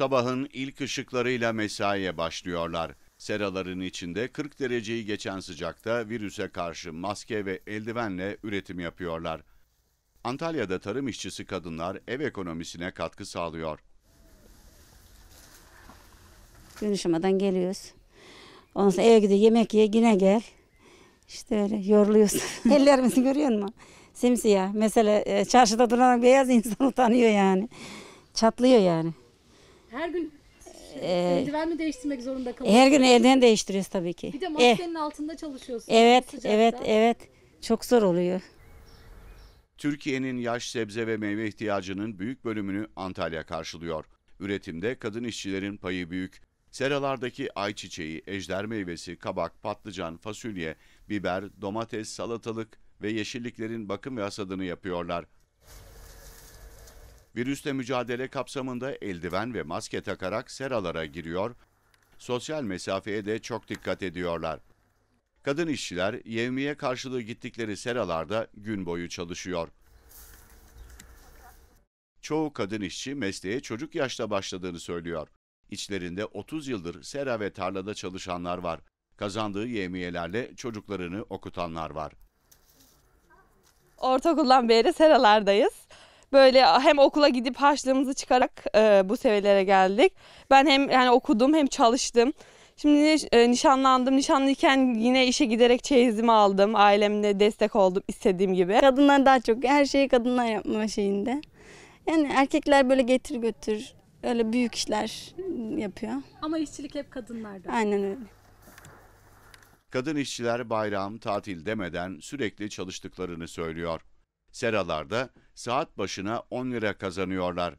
Sabahın ilk ışıklarıyla mesaiye başlıyorlar. Seraların içinde 40 dereceyi geçen sıcakta virüse karşı maske ve eldivenle üretim yapıyorlar. Antalya'da tarım işçisi kadınlar ev ekonomisine katkı sağlıyor. Günüşmadan geliyoruz. Ondan sonra eve gidiyor yemek ye yine gel. İşte öyle yoruluyoruz. Ellerimizi görüyor musun? Simsiyah. Mesela e, çarşıda duran beyaz insan utanıyor yani. Çatlıyor yani. Her gün şey, ee, eldiven mi değiştirmek zorunda kalıyorsunuz? Her gün elden değiştiriyoruz tabii ki. Bir de eh. maskenin eh. altında çalışıyorsun. Evet, sıcakta. evet, evet. Çok zor oluyor. Türkiye'nin yaş, sebze ve meyve ihtiyacının büyük bölümünü Antalya karşılıyor. Üretimde kadın işçilerin payı büyük. Seralardaki ayçiçeği, ejder meyvesi, kabak, patlıcan, fasulye, biber, domates, salatalık ve yeşilliklerin bakım ve hasadını yapıyorlar. Virüsle mücadele kapsamında eldiven ve maske takarak seralara giriyor, sosyal mesafeye de çok dikkat ediyorlar. Kadın işçiler yevmiye karşılığı gittikleri seralarda gün boyu çalışıyor. Çoğu kadın işçi mesleğe çocuk yaşta başladığını söylüyor. İçlerinde 30 yıldır sera ve tarlada çalışanlar var. Kazandığı yevmiyelerle çocuklarını okutanlar var. Ortaokuldan beri seralardayız böyle hem okula gidip harçlığımızı çıkarak e, bu seviyelere geldik. Ben hem yani okudum hem çalıştım. Şimdi e, nişanlandım. Nişanlıyken yine işe giderek çeyizimi aldım. Ailemle destek oldum istediğim gibi. Kadınlar daha çok her şeyi kadınlar yapma şeyinde. Yani erkekler böyle getir götür öyle büyük işler yapıyor. Ama işçilik hep kadınlarda. Aynen öyle. Kadın işçiler bayram, tatil demeden sürekli çalıştıklarını söylüyor. Seralarda saat başına 10 lira kazanıyorlar.